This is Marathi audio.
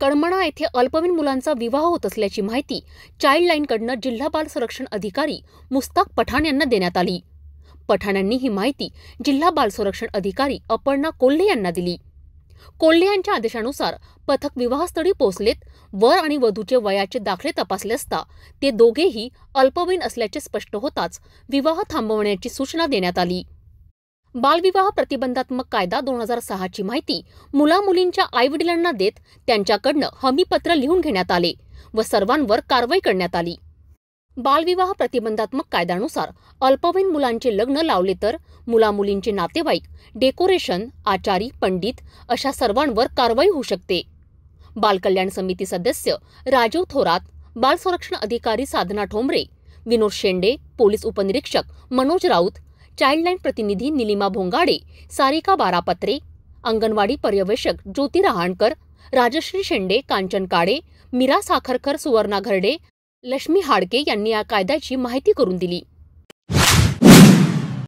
कळमणा येथे अल्पवयीन मुलांचा विवाह होत असल्याची माहिती चाईल्ड जिल्हा बाल संरक्षण अधिकारी मुस्ताक पठाण यांना देण्यात आली पठाण यांनी ही माहिती जिल्हा बाल संरक्षण अधिकारी अपर्णा कोल्हे यांना दिली कोल्हे यांच्या आदेशानुसार पथक विवाहस्थळी पोहोचलेत वर आणि वधूचे वयाचे दाखले तपासले असता ते दोघेही अल्पवयीन असल्याचे स्पष्ट होताच विवाह थांबवण्याची सूचना देण्यात आली बालविवाह प्रतिबंधात्मक कायदा दोन हजार सहाची माहिती मुला मुलींच्या वडिलांना देत त्यांच्याकडनं हमीपत्र लिहून घेण्यात आले व सर्वांवर कारवाई करण्यात आली बालविवाह प्रतिबंधात्मक कायद्यानुसार अल्पवयीन मुलांचे लग्न लावले तर मुला मुलींचे नातेवाईक डेकोरेशन आचारी पंडित अशा सर्वांवर कारवाई होऊ शकते बालकल्याण समिती सदस्य राजीव थोरात बाल संरक्षण अधिकारी साधना ठोंबरे विनोद शेंडे पोलीस उपनिरीक्षक मनोज राऊत चाइल्डलाईन प्रतिनिधी निलिमा भोंगाडे सारिका बारापत्रे अंगणवाडी पर्यवेक्षक ज्योती रहाणकर राजश्री शेंडे कांचन काळे मीरा साखरकर सुवर्णा घरडे लक्ष्मी हाडके यांनी या कायद्याची माहिती करून दिली